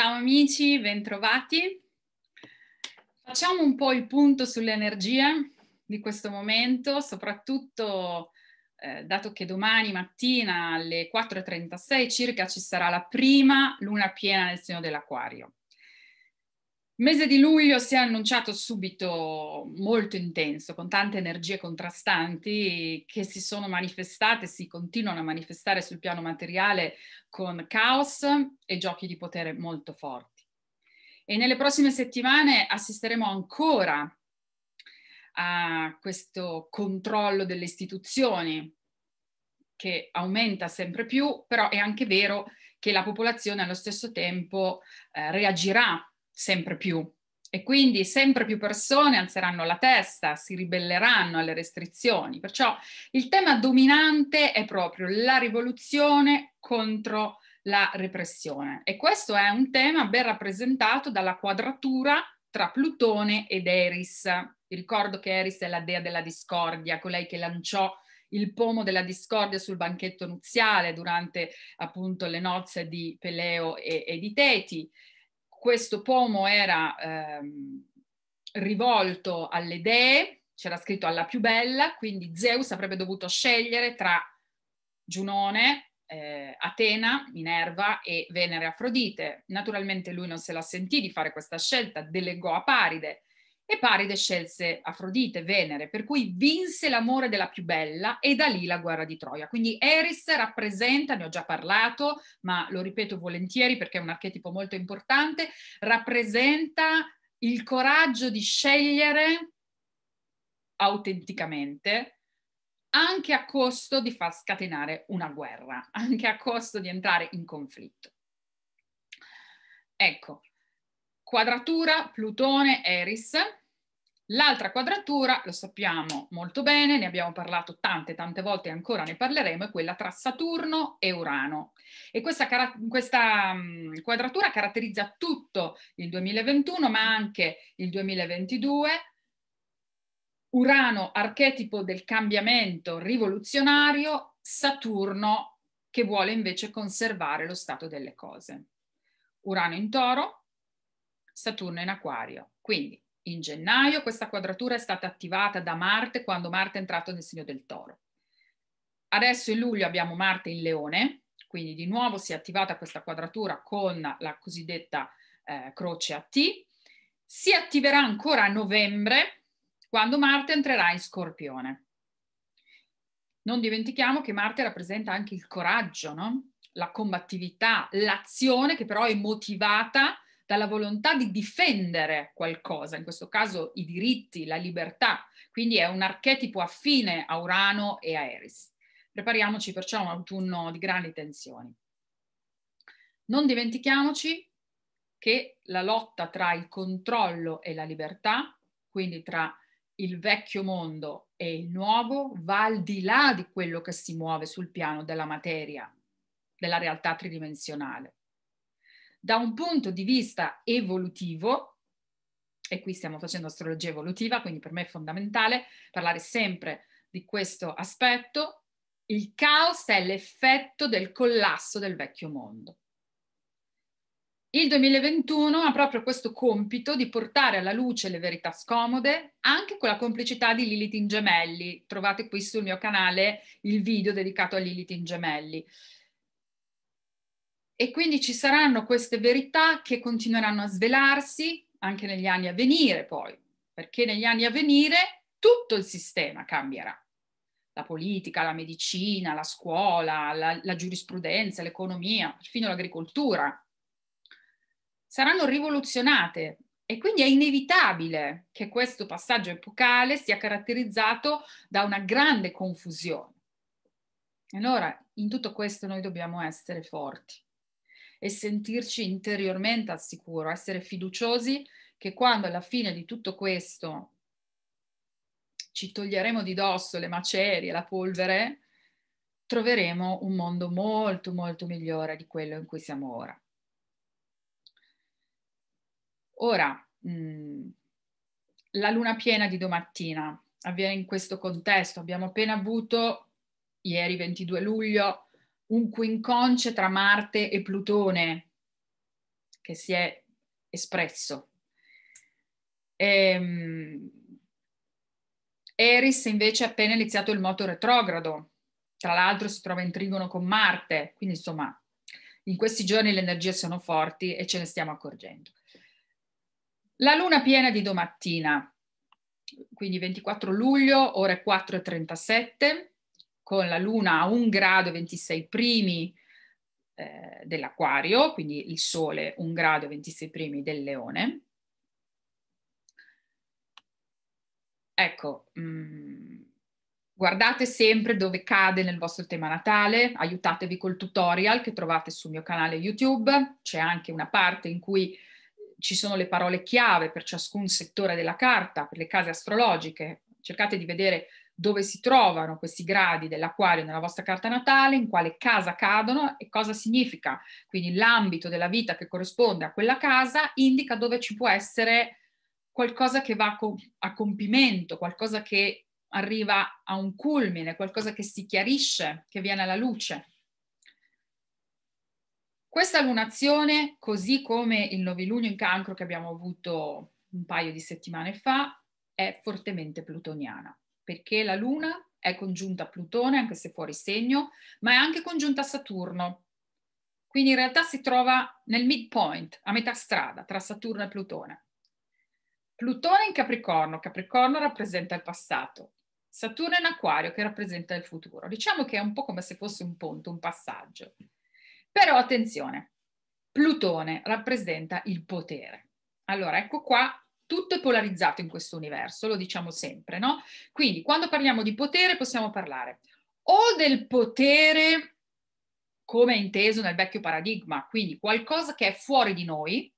Ciao amici, bentrovati. Facciamo un po' il punto sulle energie di questo momento, soprattutto eh, dato che domani mattina alle 4.36 circa ci sarà la prima luna piena nel segno dell'acquario mese di luglio si è annunciato subito molto intenso, con tante energie contrastanti che si sono manifestate, si continuano a manifestare sul piano materiale con caos e giochi di potere molto forti. E nelle prossime settimane assisteremo ancora a questo controllo delle istituzioni che aumenta sempre più, però è anche vero che la popolazione allo stesso tempo eh, reagirà sempre più. E quindi sempre più persone alzeranno la testa, si ribelleranno alle restrizioni. Perciò il tema dominante è proprio la rivoluzione contro la repressione. E questo è un tema ben rappresentato dalla quadratura tra Plutone ed Eris. Vi ricordo che Eris è la dea della discordia, colei che lanciò il pomo della discordia sul banchetto nuziale durante appunto le nozze di Peleo e, e di Teti questo pomo era ehm, rivolto alle dee, c'era scritto alla più bella, quindi Zeus avrebbe dovuto scegliere tra Giunone, eh, Atena, Minerva e Venere Afrodite. Naturalmente lui non se la sentì di fare questa scelta, delegò a Paride, e Paride scelse Afrodite, Venere, per cui vinse l'amore della più bella e da lì la guerra di Troia. Quindi Eris rappresenta, ne ho già parlato, ma lo ripeto volentieri perché è un archetipo molto importante, rappresenta il coraggio di scegliere autenticamente anche a costo di far scatenare una guerra, anche a costo di entrare in conflitto. Ecco, quadratura Plutone-Eris, L'altra quadratura, lo sappiamo molto bene, ne abbiamo parlato tante, tante volte e ancora ne parleremo, è quella tra Saturno e Urano. E questa, questa quadratura caratterizza tutto il 2021, ma anche il 2022. Urano, archetipo del cambiamento rivoluzionario, Saturno che vuole invece conservare lo stato delle cose. Urano in toro, Saturno in acquario. Quindi in gennaio, questa quadratura è stata attivata da Marte quando Marte è entrato nel segno del toro. Adesso in luglio abbiamo Marte in leone, quindi di nuovo si è attivata questa quadratura con la cosiddetta eh, croce a T. Si attiverà ancora a novembre quando Marte entrerà in scorpione. Non dimentichiamo che Marte rappresenta anche il coraggio, no? la combattività, l'azione che però è motivata dalla volontà di difendere qualcosa, in questo caso i diritti, la libertà. Quindi è un archetipo affine a Urano e a Eris. Prepariamoci perciò a un autunno di grandi tensioni. Non dimentichiamoci che la lotta tra il controllo e la libertà, quindi tra il vecchio mondo e il nuovo, va al di là di quello che si muove sul piano della materia, della realtà tridimensionale da un punto di vista evolutivo, e qui stiamo facendo astrologia evolutiva, quindi per me è fondamentale parlare sempre di questo aspetto, il caos è l'effetto del collasso del vecchio mondo. Il 2021 ha proprio questo compito di portare alla luce le verità scomode, anche con la complicità di Lilith in Gemelli. Trovate qui sul mio canale il video dedicato a Lilith in Gemelli. E quindi ci saranno queste verità che continueranno a svelarsi anche negli anni a venire poi, perché negli anni a venire tutto il sistema cambierà. La politica, la medicina, la scuola, la, la giurisprudenza, l'economia, perfino l'agricoltura. Saranno rivoluzionate e quindi è inevitabile che questo passaggio epocale sia caratterizzato da una grande confusione. Allora, in tutto questo noi dobbiamo essere forti e sentirci interiormente al sicuro, essere fiduciosi che quando alla fine di tutto questo ci toglieremo di dosso le macerie, la polvere, troveremo un mondo molto molto migliore di quello in cui siamo ora. Ora, mh, mm, la luna piena di domattina avviene in questo contesto. Abbiamo appena avuto, ieri 22 luglio, un quinconce tra Marte e Plutone che si è espresso. Ehm, Eris invece ha appena iniziato il moto retrogrado, tra l'altro si trova in trigono con Marte, quindi insomma in questi giorni le energie sono forti e ce ne stiamo accorgendo. La luna piena di domattina, quindi 24 luglio, ore 4.37, con la Luna a 1 grado 26 primi eh, dell'Aquario, quindi il Sole 1 grado 26 primi del Leone. Ecco, mh, mm, guardate sempre dove cade nel vostro tema natale, aiutatevi col tutorial che trovate sul mio canale YouTube, c'è anche una parte in cui ci sono le parole chiave per ciascun settore della carta, per le case astrologiche. Cercate di vedere dove si trovano questi gradi dell'acquario nella vostra carta natale, in quale casa cadono e cosa significa. Quindi l'ambito della vita che corrisponde a quella casa indica dove ci può essere qualcosa che va a compimento, qualcosa che arriva a un culmine, qualcosa che si chiarisce, che viene alla luce. Questa lunazione, così come il novilunio in cancro che abbiamo avuto un paio di settimane fa, è fortemente plutoniana perché la Luna è congiunta a Plutone, anche se fuori segno, ma è anche congiunta a Saturno. Quindi in realtà si trova nel midpoint, a metà strada tra Saturno e Plutone. Plutone in Capricorno, Capricorno rappresenta il passato, Saturno in Aquario che rappresenta il futuro. Diciamo che è un po' come se fosse un ponte, un passaggio. Però attenzione, Plutone rappresenta il potere. Allora, ecco qua tutto è polarizzato in questo universo, lo diciamo sempre, no? Quindi quando parliamo di potere possiamo parlare o del potere come è inteso nel vecchio paradigma, quindi qualcosa che è fuori di noi,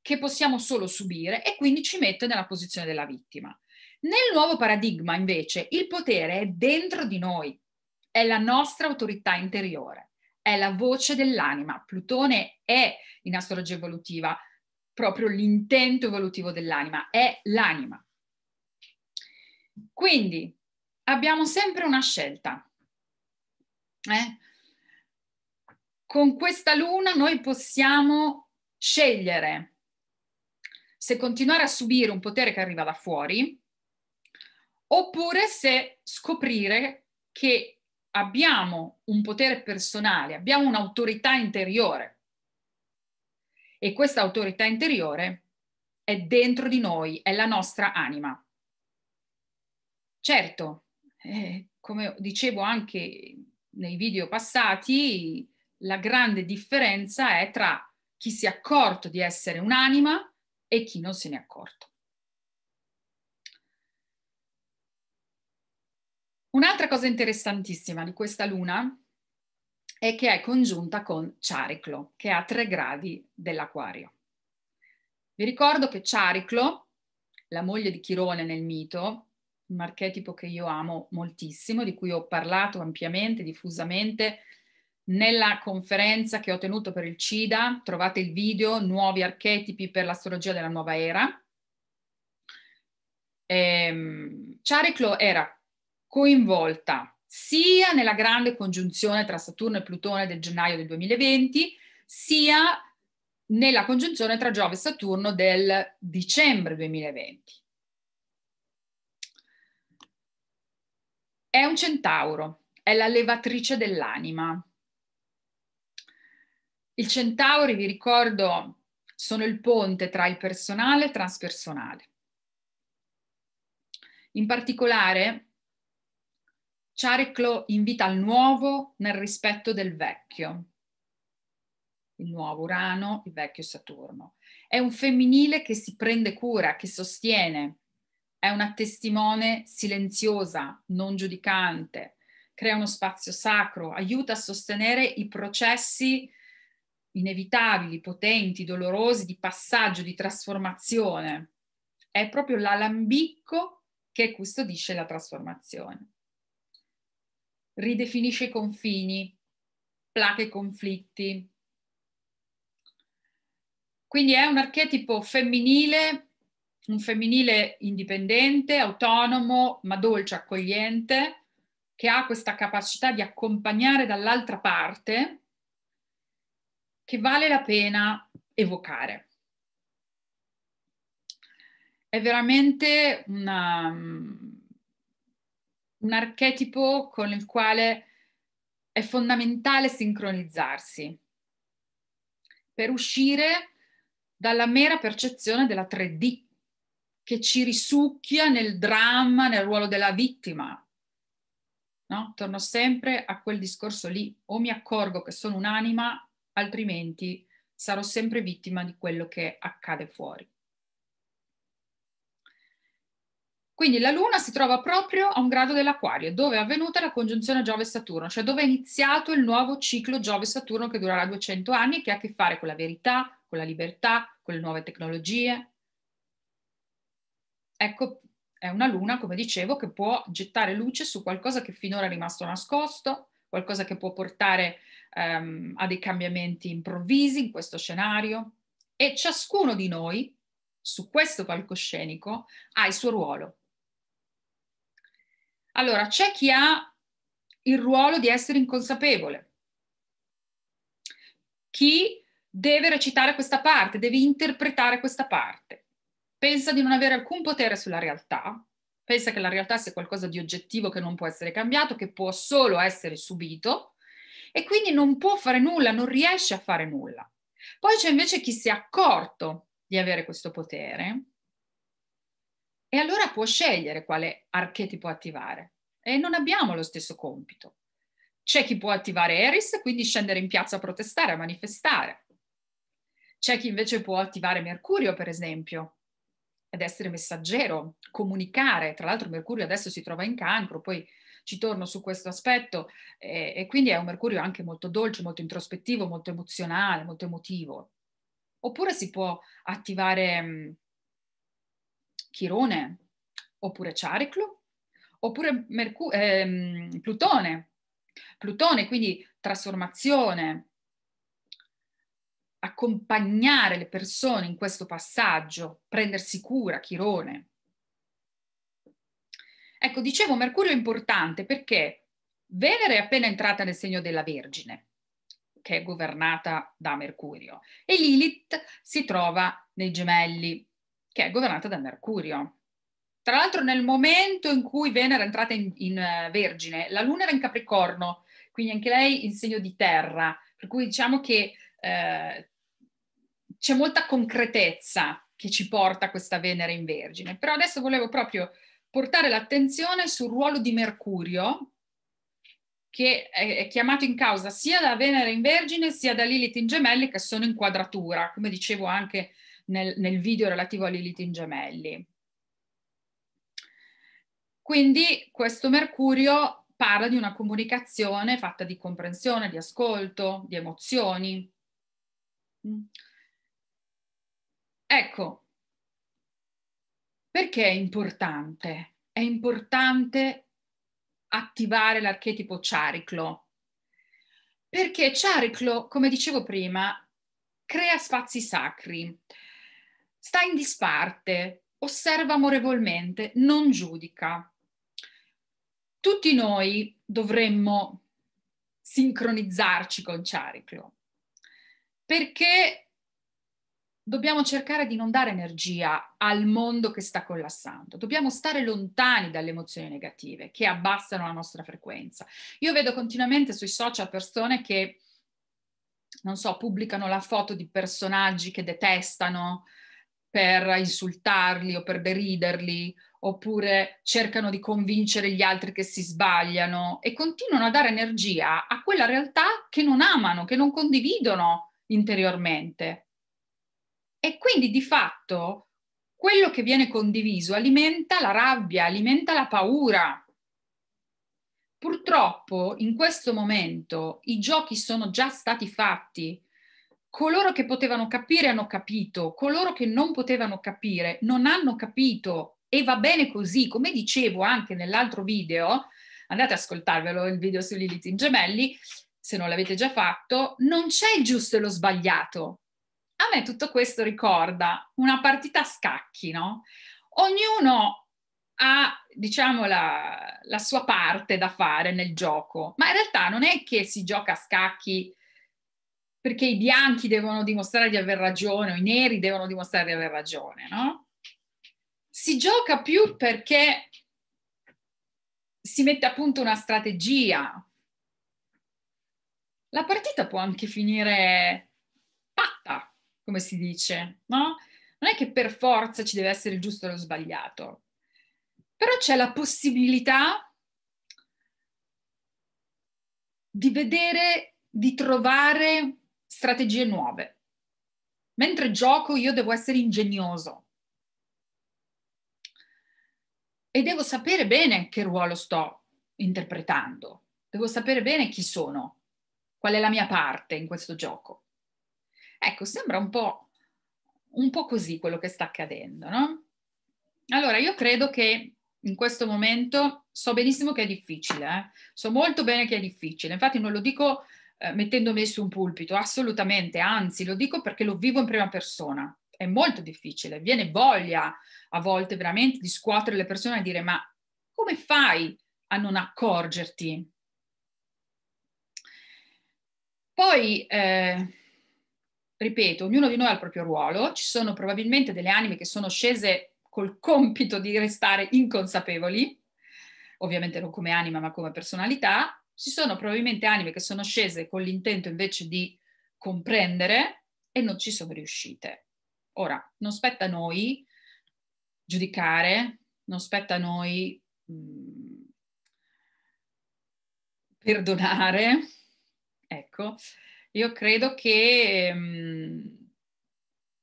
che possiamo solo subire e quindi ci mette nella posizione della vittima. Nel nuovo paradigma, invece, il potere è dentro di noi, è la nostra autorità interiore, è la voce dell'anima. Plutone è in astrologia evolutiva proprio l'intento evolutivo dell'anima, è l'anima. Quindi abbiamo sempre una scelta. Eh? Con questa luna noi possiamo scegliere se continuare a subire un potere che arriva da fuori oppure se scoprire che abbiamo un potere personale, abbiamo un'autorità interiore e questa autorità interiore è dentro di noi, è la nostra anima. Certo, eh, come dicevo anche nei video passati, la grande differenza è tra chi si è accorto di essere un'anima e chi non se ne è accorto. Un'altra cosa interessantissima di questa luna è e che è congiunta con Chariclo, che è a tre gradi dell'acquario. Vi ricordo che Chariclo, la moglie di Chirone nel mito, un archetipo che io amo moltissimo, di cui ho parlato ampiamente, diffusamente, nella conferenza che ho tenuto per il CIDA, trovate il video Nuovi archetipi per l'astrologia della nuova era. Ehm, Chariclo era coinvolta sia nella grande congiunzione tra Saturno e Plutone del gennaio del 2020, sia nella congiunzione tra Giove e Saturno del dicembre 2020. È un centauro, è la levatrice dell'anima. Il centauri, vi ricordo, sono il ponte tra il personale e il transpersonale. In particolare, Chariclo invita al nuovo nel rispetto del vecchio. Il nuovo Urano, il vecchio Saturno. È un femminile che si prende cura, che sostiene. È una testimone silenziosa, non giudicante. Crea uno spazio sacro, aiuta a sostenere i processi inevitabili, potenti, dolorosi di passaggio, di trasformazione. È proprio l'alambicco che custodisce la trasformazione ridefinisce i confini, placa i conflitti. Quindi è un archetipo femminile, un femminile indipendente, autonomo, ma dolce, accogliente, che ha questa capacità di accompagnare dall'altra parte, che vale la pena evocare è veramente una, mm, un archetipo con il quale è fondamentale sincronizzarsi per uscire dalla mera percezione della 3D che ci risucchia nel dramma, nel ruolo della vittima. No? Torno sempre a quel discorso lì, o mi accorgo che sono un'anima, altrimenti sarò sempre vittima di quello che accade fuori. Quindi la Luna si trova proprio a un grado dell'Aquario, dove è avvenuta la congiunzione Giove-Saturno, cioè dove è iniziato il nuovo ciclo Giove-Saturno che durerà 200 anni e che ha a che fare con la verità, con la libertà, con le nuove tecnologie. Ecco, è una Luna, come dicevo, che può gettare luce su qualcosa che finora è rimasto nascosto, qualcosa che può portare um, a dei cambiamenti improvvisi in questo scenario. E ciascuno di noi, su questo palcoscenico, ha il suo ruolo allora, c'è chi ha il ruolo di essere inconsapevole, chi deve recitare questa parte, deve interpretare questa parte, pensa di non avere alcun potere sulla realtà, pensa che la realtà sia qualcosa di oggettivo che non può essere cambiato, che può solo essere subito e quindi non può fare nulla, non riesce a fare nulla. Poi c'è invece chi si è accorto di avere questo potere e allora può scegliere quale archetipo attivare. E non abbiamo lo stesso compito. C'è chi può attivare Eris e quindi scendere in piazza a protestare, a manifestare. C'è chi invece può attivare Mercurio, per esempio, ed essere messaggero, comunicare. Tra l'altro Mercurio adesso si trova in cancro, poi ci torno su questo aspetto, e, e quindi è un Mercurio anche molto dolce, molto introspettivo, molto emozionale, molto emotivo. Oppure si può attivare Chirone, oppure Chariclo, oppure Mercu- ehm, Plutone. Plutone, quindi trasformazione, accompagnare le persone in questo passaggio, prendersi cura, Chirone. Ecco, dicevo, Mercurio è importante perché Venere è appena entrata nel segno della Vergine, che è governata da Mercurio, e Lilith si trova nei gemelli, che è governata da Mercurio. Tra l'altro nel momento in cui Venere è entrata in, in uh, Vergine, la Luna era in Capricorno, quindi anche lei in segno di terra, per cui diciamo che eh, c'è molta concretezza che ci porta questa Venere in Vergine. Però adesso volevo proprio portare l'attenzione sul ruolo di Mercurio, che è chiamato in causa sia da Venere in Vergine sia da Lilith in Gemelli, che sono in quadratura. Come dicevo anche nel, nel video relativo a Lilith in gemelli. Quindi questo Mercurio parla di una comunicazione fatta di comprensione, di ascolto, di emozioni. Mm. Ecco, perché è importante? È importante attivare l'archetipo Chariclo, perché Chariclo, come dicevo prima, crea spazi sacri sta in disparte, osserva amorevolmente, non giudica. Tutti noi dovremmo sincronizzarci con Chariclo, perché dobbiamo cercare di non dare energia al mondo che sta collassando, dobbiamo stare lontani dalle emozioni negative che abbassano la nostra frequenza. Io vedo continuamente sui social persone che, non so, pubblicano la foto di personaggi che detestano, per insultarli o per deriderli, oppure cercano di convincere gli altri che si sbagliano e continuano a dare energia a quella realtà che non amano, che non condividono interiormente. E quindi di fatto quello che viene condiviso alimenta la rabbia, alimenta la paura. Purtroppo in questo momento i giochi sono già stati fatti, coloro che potevano capire hanno capito, coloro che non potevano capire non hanno capito e va bene così, come dicevo anche nell'altro video, andate a ascoltarvelo il video su Lilith in gemelli, se non l'avete già fatto, non c'è il giusto e lo sbagliato. A me tutto questo ricorda una partita a scacchi, no? Ognuno ha, diciamo, la, la sua parte da fare nel gioco, ma in realtà non è che si gioca a scacchi perché i bianchi devono dimostrare di aver ragione o i neri devono dimostrare di aver ragione, no? Si gioca più perché si mette a punto una strategia. La partita può anche finire patta, come si dice, no? Non è che per forza ci deve essere il giusto o lo sbagliato, però c'è la possibilità di vedere, di trovare strategie nuove. Mentre gioco io devo essere ingegnoso e devo sapere bene che ruolo sto interpretando, devo sapere bene chi sono, qual è la mia parte in questo gioco. Ecco, sembra un po', un po così quello che sta accadendo, no? Allora, io credo che in questo momento so benissimo che è difficile, eh? so molto bene che è difficile, infatti non lo dico eh, mettendomi su un pulpito, assolutamente, anzi lo dico perché lo vivo in prima persona, è molto difficile, viene voglia a volte veramente di scuotere le persone e dire ma come fai a non accorgerti? Poi, eh, ripeto, ognuno di noi ha il proprio ruolo, ci sono probabilmente delle anime che sono scese col compito di restare inconsapevoli, ovviamente non come anima ma come personalità, ci sono probabilmente anime che sono scese con l'intento invece di comprendere e non ci sono riuscite. Ora, non spetta a noi giudicare, non spetta a noi mh, mm, perdonare. Ecco, io credo che mh, mm,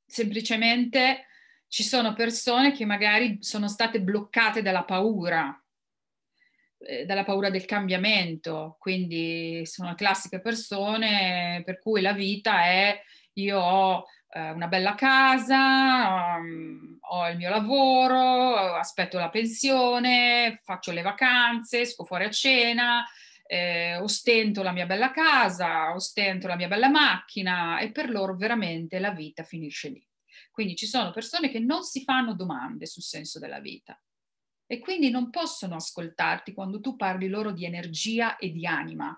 semplicemente ci sono persone che magari sono state bloccate dalla paura eh, dalla paura del cambiamento, quindi sono classiche persone per cui la vita è io ho eh, una bella casa, mm, ho il mio lavoro, aspetto la pensione, faccio le vacanze, esco fuori a cena, eh, ostento la mia bella casa, ostento la mia bella macchina e per loro veramente la vita finisce lì. Quindi ci sono persone che non si fanno domande sul senso della vita e quindi non possono ascoltarti quando tu parli loro di energia e di anima.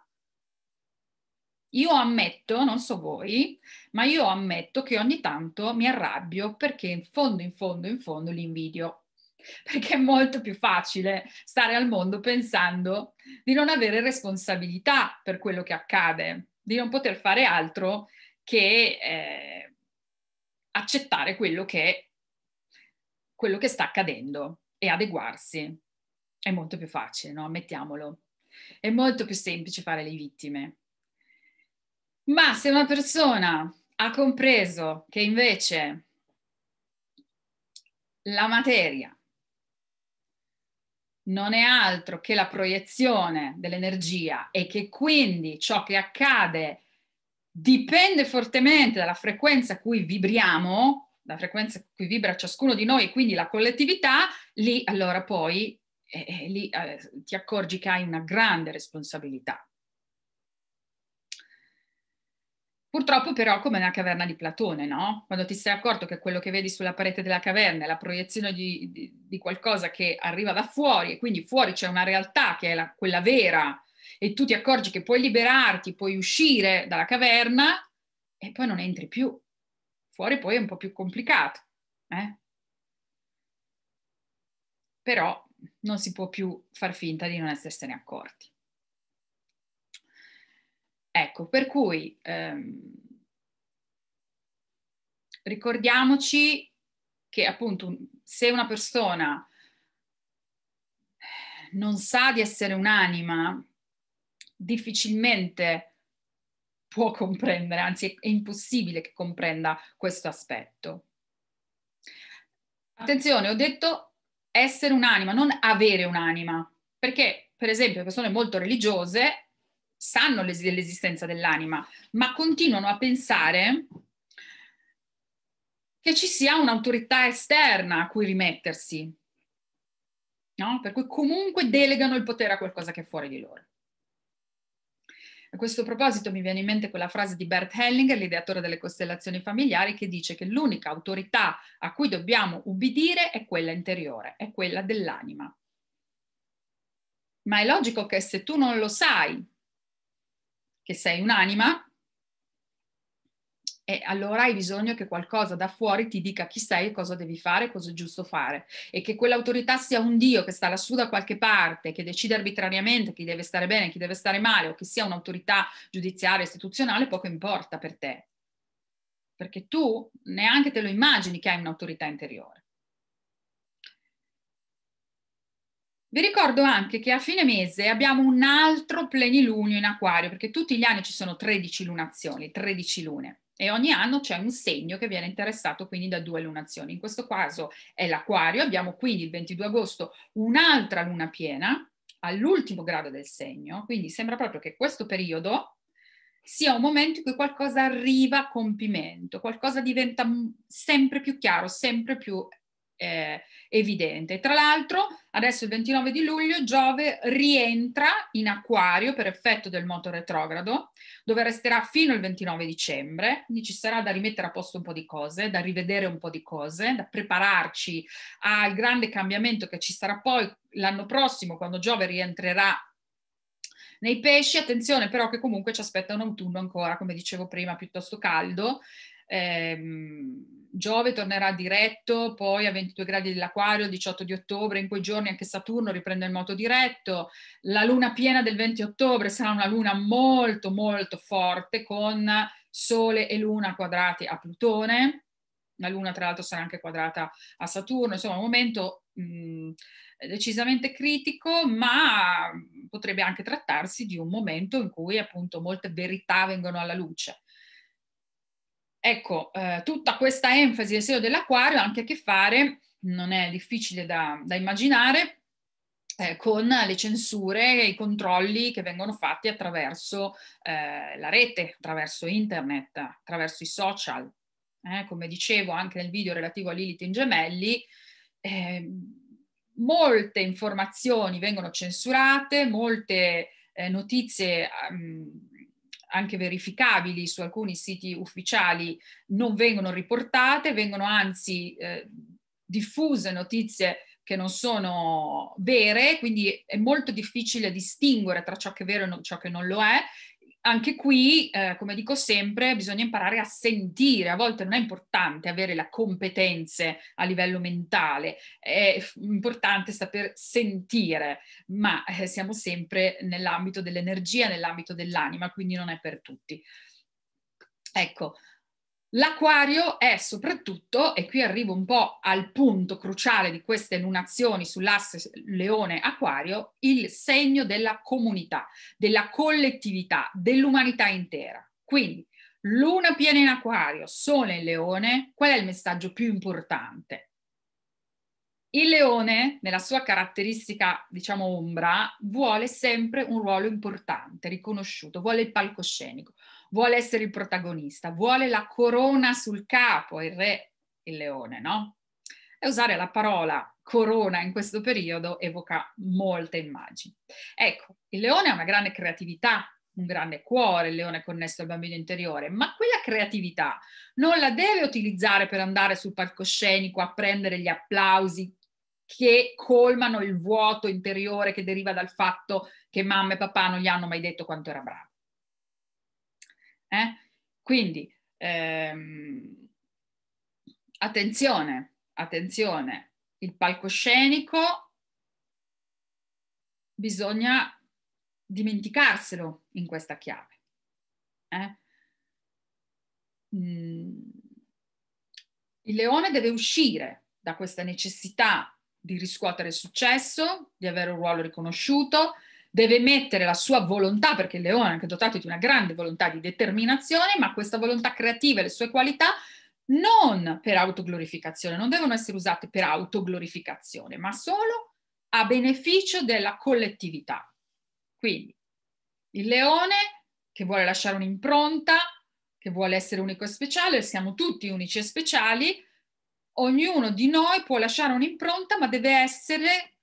Io ammetto, non so voi, ma io ammetto che ogni tanto mi arrabbio perché in fondo, in fondo, in fondo li invidio. Perché è molto più facile stare al mondo pensando di non avere responsabilità per quello che accade, di non poter fare altro che eh, accettare quello che, quello che sta accadendo e adeguarsi. È molto più facile, no? Ammettiamolo. È molto più semplice fare le vittime. Ma se una persona ha compreso che invece la materia non è altro che la proiezione dell'energia e che quindi ciò che accade dipende fortemente dalla frequenza a cui vibriamo, la frequenza in cui vibra ciascuno di noi, quindi la collettività, lì allora poi eh, eh lì, eh, ti accorgi che hai una grande responsabilità. Purtroppo però come nella caverna di Platone, no? Quando ti sei accorto che quello che vedi sulla parete della caverna è la proiezione di, di, di qualcosa che arriva da fuori e quindi fuori c'è una realtà che è la, quella vera e tu ti accorgi che puoi liberarti, puoi uscire dalla caverna e poi non entri più. Fuori poi è un po' più complicato, eh? però non si può più far finta di non essersene accorti. Ecco, per cui ehm, ricordiamoci che appunto se una persona non sa di essere un'anima, difficilmente può comprendere, anzi è impossibile che comprenda questo aspetto. Attenzione, ho detto essere un'anima, non avere un'anima, perché per esempio persone molto religiose sanno l'es- dell'esistenza dell'anima, ma continuano a pensare che ci sia un'autorità esterna a cui rimettersi, no? per cui comunque delegano il potere a qualcosa che è fuori di loro. A questo proposito mi viene in mente quella frase di Bert Hellinger, l'ideatore delle costellazioni familiari, che dice che l'unica autorità a cui dobbiamo ubbidire è quella interiore, è quella dell'anima. Ma è logico che se tu non lo sai che sei un'anima, e allora hai bisogno che qualcosa da fuori ti dica chi sei, cosa devi fare, cosa è giusto fare e che quell'autorità sia un Dio che sta lassù da qualche parte, che decide arbitrariamente chi deve stare bene, chi deve stare male o che sia un'autorità giudiziaria, istituzionale, poco importa per te, perché tu neanche te lo immagini che hai un'autorità interiore. Vi ricordo anche che a fine mese abbiamo un altro plenilunio in acquario, perché tutti gli anni ci sono 13 lunazioni, 13 lune e ogni anno c'è un segno che viene interessato quindi da due lunazioni. In questo caso è l'acquario, abbiamo quindi il 22 agosto un'altra luna piena all'ultimo grado del segno, quindi sembra proprio che questo periodo sia un momento in cui qualcosa arriva a compimento, qualcosa diventa sempre più chiaro, sempre più eh, evidente. Tra l'altro, adesso il 29 di luglio Giove rientra in acquario per effetto del moto retrogrado, dove resterà fino al 29 dicembre, quindi ci sarà da rimettere a posto un po' di cose, da rivedere un po' di cose, da prepararci al grande cambiamento che ci sarà poi l'anno prossimo quando Giove rientrerà nei pesci, attenzione però che comunque ci aspetta un autunno ancora, come dicevo prima, piuttosto caldo. Ehm, Giove tornerà diretto, poi a 22 gradi dell'Aquario, 18 di ottobre, in quei giorni anche Saturno riprende il moto diretto. La luna piena del 20 ottobre sarà una luna molto molto forte con Sole e Luna quadrati a Plutone. La Luna, tra l'altro, sarà anche quadrata a Saturno, insomma, un momento mh, decisamente critico, ma potrebbe anche trattarsi di un momento in cui appunto molte verità vengono alla luce. Ecco, eh, tutta questa enfasi del segno dell'acquario ha anche a che fare, non è difficile da, da immaginare, eh, con le censure e i controlli che vengono fatti attraverso eh, la rete, attraverso internet, attraverso i social. Eh, come dicevo anche nel video relativo a Lilith in gemelli, ehm, molte informazioni vengono censurate, molte eh, notizie... Um, anche verificabili su alcuni siti ufficiali non vengono riportate, vengono anzi eh, diffuse notizie che non sono vere, quindi è molto difficile distinguere tra ciò che è vero e ciò che non lo è anche qui, eh, come dico sempre, bisogna imparare a sentire. A volte non è importante avere le competenze a livello mentale, è importante saper sentire, ma eh, siamo sempre nell'ambito dell'energia, nell'ambito dell'anima, quindi non è per tutti. Ecco, L'acquario è soprattutto, e qui arrivo un po' al punto cruciale di queste lunazioni sull'asse leone-acquario, il segno della comunità, della collettività, dell'umanità intera. Quindi luna piena in acquario, sole in leone, qual è il messaggio più importante? Il leone, nella sua caratteristica, diciamo, ombra, vuole sempre un ruolo importante, riconosciuto, vuole il palcoscenico vuole essere il protagonista, vuole la corona sul capo, il re, il leone, no? E usare la parola corona in questo periodo evoca molte immagini. Ecco, il leone ha una grande creatività, un grande cuore, il leone connesso al bambino interiore, ma quella creatività non la deve utilizzare per andare sul palcoscenico a prendere gli applausi che colmano il vuoto interiore che deriva dal fatto che mamma e papà non gli hanno mai detto quanto era bravo. Eh? Quindi ehm, attenzione, attenzione, il palcoscenico bisogna dimenticarselo in questa chiave. Eh? Mm. Il leone deve uscire da questa necessità di riscuotere il successo, di avere un ruolo riconosciuto, deve mettere la sua volontà, perché il leone è anche dotato di una grande volontà di determinazione, ma questa volontà creativa e le sue qualità non per autoglorificazione, non devono essere usate per autoglorificazione, ma solo a beneficio della collettività. Quindi il leone che vuole lasciare un'impronta, che vuole essere unico e speciale, siamo tutti unici e speciali, ognuno di noi può lasciare un'impronta, ma deve essere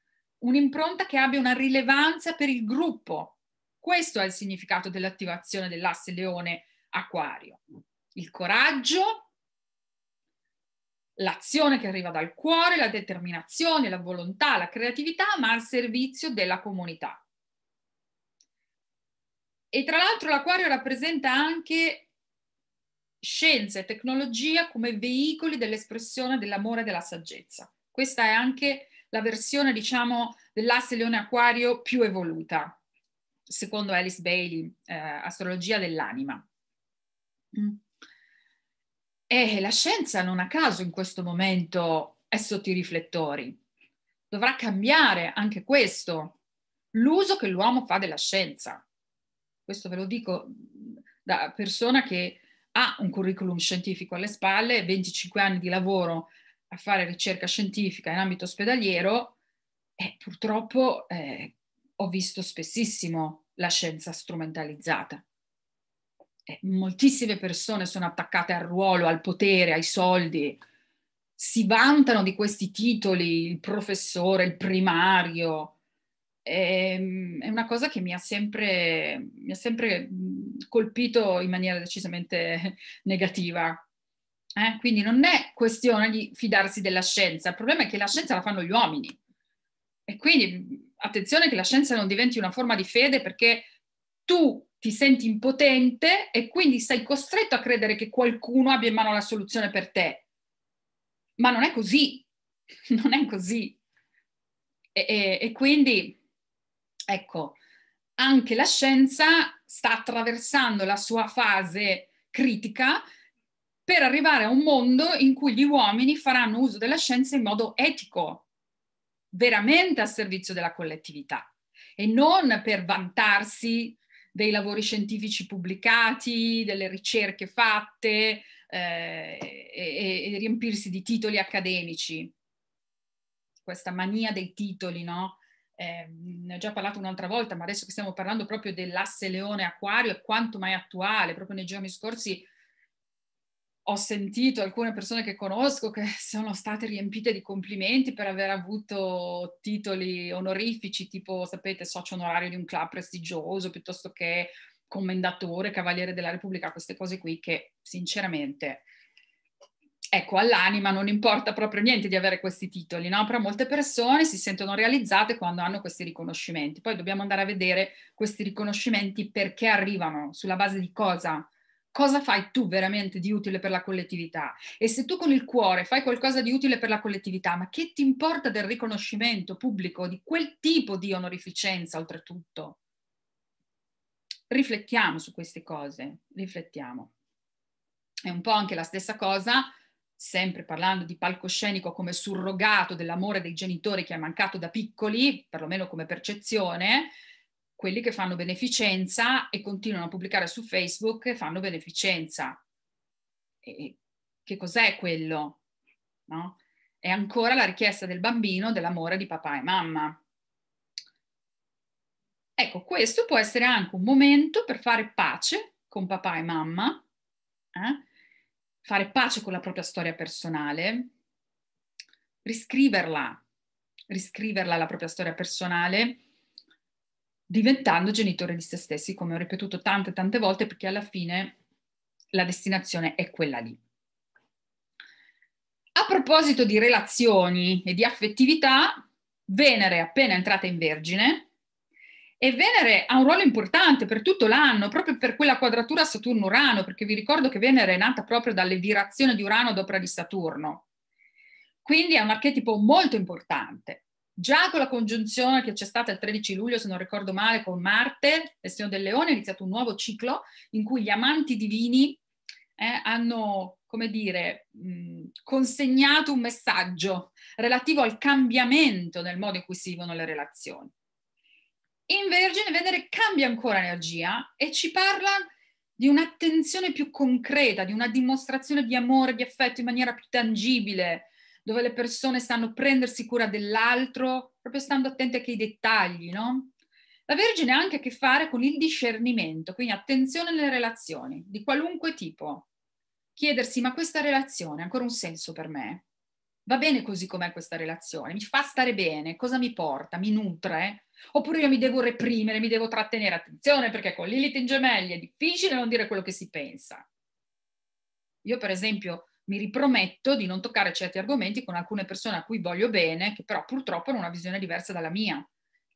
un'impronta che abbia una rilevanza per il gruppo. Questo è il significato dell'attivazione dell'asse leone-acquario. Il coraggio, l'azione che arriva dal cuore, la determinazione, la volontà, la creatività, ma al servizio della comunità. E tra l'altro l'acquario rappresenta anche scienza e tecnologia come veicoli dell'espressione dell'amore e della saggezza. Questa è anche la versione, diciamo, dell'asse leone acquario più evoluta, secondo Alice Bailey, eh, Astrologia dell'anima. Mm. E la scienza non a caso in questo momento è sotto i riflettori. Dovrà cambiare anche questo, l'uso che l'uomo fa della scienza. Questo ve lo dico da persona che ha un curriculum scientifico alle spalle, 25 anni di lavoro a fare ricerca scientifica in ambito ospedaliero e eh, purtroppo eh, ho visto spessissimo la scienza strumentalizzata. E eh, moltissime persone sono attaccate al ruolo, al potere, ai soldi, si vantano di questi titoli, il professore, il primario. Ehm, è una cosa che mi ha sempre, mi ha sempre mm, colpito in maniera decisamente negativa. Eh? Quindi non è questione di fidarsi della scienza, il problema è che la scienza la fanno gli uomini. E quindi attenzione che la scienza non diventi una forma di fede perché tu ti senti impotente e quindi sei costretto a credere che qualcuno abbia in mano la soluzione per te. Ma non è così, non è così. E, e, e quindi, ecco, anche la scienza sta attraversando la sua fase critica per arrivare a un mondo in cui gli uomini faranno uso della scienza in modo etico, veramente a servizio della collettività e non per vantarsi dei lavori scientifici pubblicati, delle ricerche fatte eh, e, e, riempirsi di titoli accademici. Questa mania dei titoli, no? Eh, ne ho già parlato un'altra volta, ma adesso che stiamo parlando proprio dell'asse leone-acquario è quanto mai attuale. Proprio nei giorni scorsi ho sentito alcune persone che conosco che sono state riempite di complimenti per aver avuto titoli onorifici, tipo, sapete, socio onorario di un club prestigioso, piuttosto che commendatore, cavaliere della Repubblica, queste cose qui che sinceramente, ecco, all'anima non importa proprio niente di avere questi titoli, no? Però molte persone si sentono realizzate quando hanno questi riconoscimenti. Poi dobbiamo andare a vedere questi riconoscimenti perché arrivano, sulla base di cosa cosa fai tu veramente di utile per la collettività? E se tu con il cuore fai qualcosa di utile per la collettività, ma che ti importa del riconoscimento pubblico di quel tipo di onorificenza oltretutto? Riflettiamo su queste cose, riflettiamo. È un po' anche la stessa cosa, sempre parlando di palcoscenico come surrogato dell'amore dei genitori che è mancato da piccoli, perlomeno come percezione, quelli che fanno beneficenza e continuano a pubblicare su Facebook che fanno beneficenza. E che cos'è quello? No? È ancora la richiesta del bambino dell'amore di papà e mamma. Ecco, questo può essere anche un momento per fare pace con papà e mamma, eh? fare pace con la propria storia personale, riscriverla, riscriverla la propria storia personale diventando genitore di se stessi, come ho ripetuto tante tante volte, perché alla fine la destinazione è quella lì. A proposito di relazioni e di affettività, Venere è appena entrata in Vergine e Venere ha un ruolo importante per tutto l'anno, proprio per quella quadratura Saturno-Urano, perché vi ricordo che Venere è nata proprio dalle virazioni di Urano ad opera di Saturno. Quindi è un archetipo molto importante. Già con la congiunzione che c'è stata il 13 luglio, se non ricordo male, con Marte e Signore del Leone, è iniziato un nuovo ciclo in cui gli amanti divini eh, hanno, come dire, mh, consegnato un messaggio relativo al cambiamento nel modo in cui si vivono le relazioni. In Vergine Venere cambia ancora energia e ci parla di un'attenzione più concreta, di una dimostrazione di amore, di affetto in maniera più tangibile, dove le persone sanno prendersi cura dell'altro, proprio stando attenti anche ai dettagli, no? La Vergine ha anche a che fare con il discernimento, quindi attenzione nelle relazioni di qualunque tipo. Chiedersi, ma questa relazione ha ancora un senso per me? Va bene così com'è questa relazione? Mi fa stare bene? Cosa mi porta? Mi nutre? Oppure io mi devo reprimere, mi devo trattenere? Attenzione perché con Lilith in gemelli è difficile non dire quello che si pensa. Io per esempio mi riprometto di non toccare certi argomenti con alcune persone a cui voglio bene, che però purtroppo hanno una visione diversa dalla mia.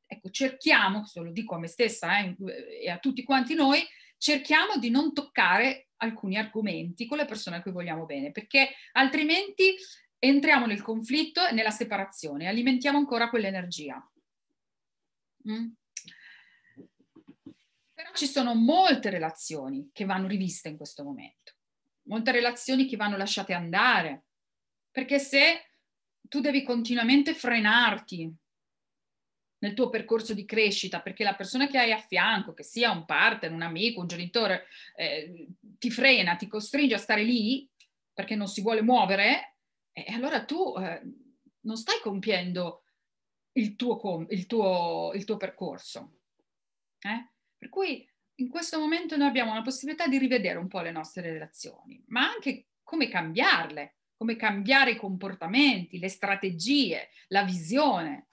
Ecco, cerchiamo, se lo dico a me stessa eh, eh, e a tutti quanti noi, cerchiamo di non toccare alcuni argomenti con le persone a cui vogliamo bene, perché altrimenti entriamo nel conflitto e nella separazione, alimentiamo ancora quell'energia. Mm? Però ci sono molte relazioni che vanno riviste in questo momento molte relazioni che vanno lasciate andare, perché se tu devi continuamente frenarti nel tuo percorso di crescita, perché la persona che hai a fianco, che sia un partner, un amico, un genitore, eh, ti frena, ti costringe a stare lì perché non si vuole muovere, eh, e eh, allora tu eh, non stai compiendo il tuo, com- il tuo, il tuo percorso. Eh? Per cui in questo momento noi abbiamo la possibilità di rivedere un po' le nostre relazioni, ma anche come cambiarle, come cambiare i comportamenti, le strategie, la visione.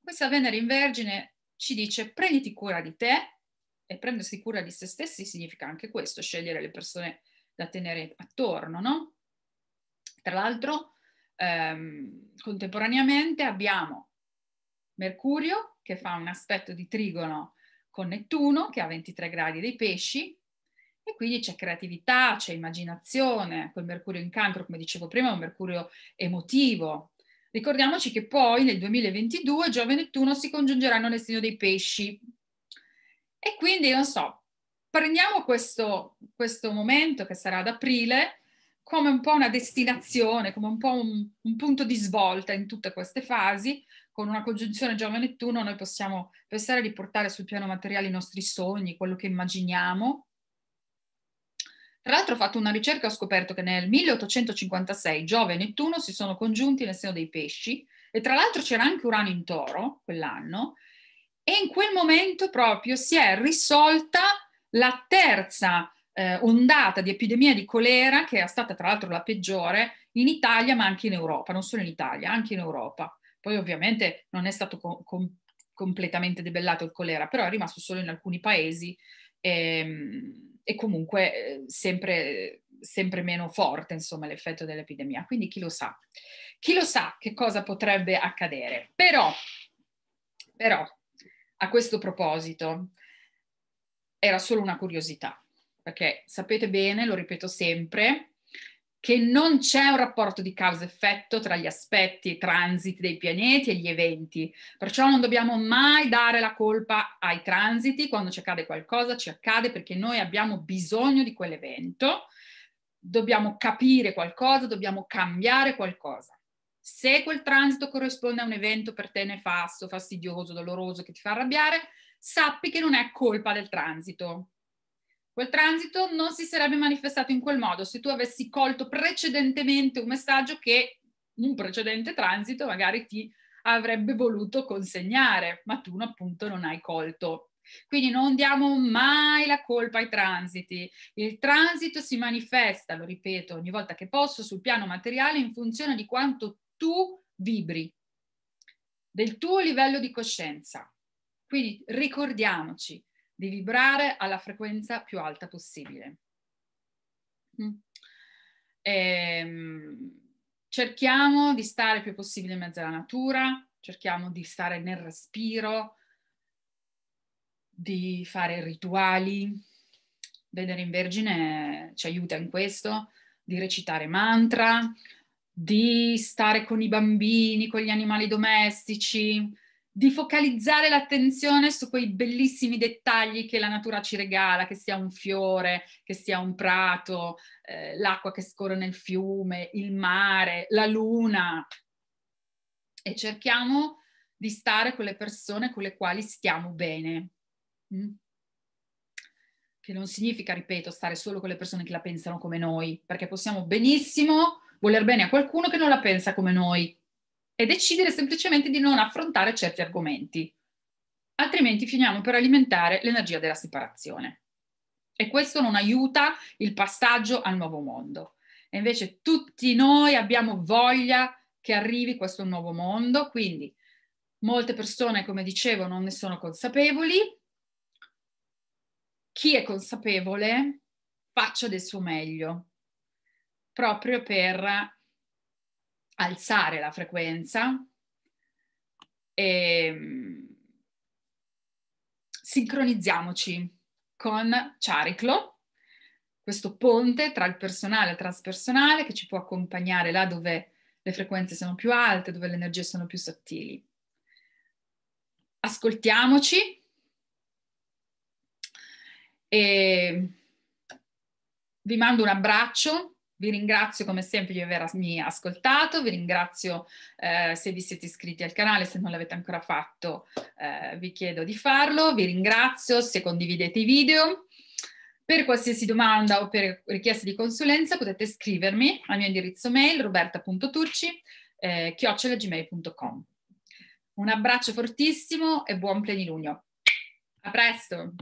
Questa Venere in Vergine ci dice prenditi cura di te e prendersi cura di se stessi significa anche questo, scegliere le persone da tenere attorno, no? Tra l'altro, ehm, contemporaneamente abbiamo Mercurio che fa un aspetto di trigono con Nettuno che ha 23 gradi dei pesci e quindi c'è creatività, c'è immaginazione, quel mercurio in cancro, come dicevo prima, è un mercurio emotivo. Ricordiamoci che poi nel 2022 Giove e Nettuno si congiungeranno nel segno dei pesci. E quindi, non so, prendiamo questo, questo momento che sarà ad aprile come un po' una destinazione, come un po' un, un punto di svolta in tutte queste fasi, con una congiunzione Giove-Nettuno noi possiamo pensare di portare sul piano materiale i nostri sogni, quello che immaginiamo. Tra l'altro ho fatto una ricerca e ho scoperto che nel 1856 Giove e Nettuno si sono congiunti nel seno dei pesci e tra l'altro c'era anche Urano in toro quell'anno e in quel momento proprio si è risolta la terza eh, ondata di epidemia di colera, che è stata tra l'altro la peggiore in Italia, ma anche in Europa, non solo in Italia, anche in Europa. Poi ovviamente non è stato com- com- completamente debellato il colera, però è rimasto solo in alcuni paesi e, ehm, e comunque eh, sempre, sempre, meno forte insomma, l'effetto dell'epidemia. Quindi chi lo sa? Chi lo sa che cosa potrebbe accadere? Però, però a questo proposito, era solo una curiosità, perché sapete bene, lo ripeto sempre, che non c'è un rapporto di causa-effetto tra gli aspetti e transiti dei pianeti e gli eventi, perciò non dobbiamo mai dare la colpa ai transiti, quando ci accade qualcosa ci accade perché noi abbiamo bisogno di quell'evento, dobbiamo capire qualcosa, dobbiamo cambiare qualcosa. Se quel transito corrisponde a un evento per te nefasto, fastidioso, doloroso, che ti fa arrabbiare, sappi che non è colpa del transito, Quel transito non si sarebbe manifestato in quel modo se tu avessi colto precedentemente un messaggio che un precedente transito magari ti avrebbe voluto consegnare, ma tu appunto non hai colto. Quindi non diamo mai la colpa ai transiti. Il transito si manifesta, lo ripeto ogni volta che posso, sul piano materiale in funzione di quanto tu vibri, del tuo livello di coscienza. Quindi ricordiamoci, di vibrare alla frequenza più alta possibile. Mm. Ehm, cerchiamo di stare il più possibile in mezzo alla natura, cerchiamo di stare nel respiro, di fare rituali. Venere in Vergine ci aiuta in questo, di recitare mantra, di stare con i bambini, con gli animali domestici, di focalizzare l'attenzione su quei bellissimi dettagli che la natura ci regala, che sia un fiore, che sia un prato, eh, l'acqua che scorre nel fiume, il mare, la luna. E cerchiamo di stare con le persone con le quali stiamo bene. Mm? Che non significa, ripeto, stare solo con le persone che la pensano come noi, perché possiamo benissimo voler bene a qualcuno che non la pensa come noi e decidere semplicemente di non affrontare certi argomenti, altrimenti finiamo per alimentare l'energia della separazione. E questo non aiuta il passaggio al nuovo mondo. E invece tutti noi abbiamo voglia che arrivi questo nuovo mondo, quindi molte persone, come dicevo, non ne sono consapevoli. Chi è consapevole faccia del suo meglio, proprio per alzare la frequenza e mm, sincronizziamoci con Chariclo, questo ponte tra il personale e il traspersonale che ci può accompagnare là dove le frequenze sono più alte, dove le energie sono più sottili. Ascoltiamoci e vi mando un abbraccio vi ringrazio come sempre di avermi ascoltato, vi ringrazio eh, se vi siete iscritti al canale, se non l'avete ancora fatto eh, vi chiedo di farlo, vi ringrazio se condividete i video. Per qualsiasi domanda o per richieste di consulenza potete scrivermi al mio indirizzo mail roberta.turci eh, chiocciolagmail.com. Un abbraccio fortissimo e buon plenilunio. A presto!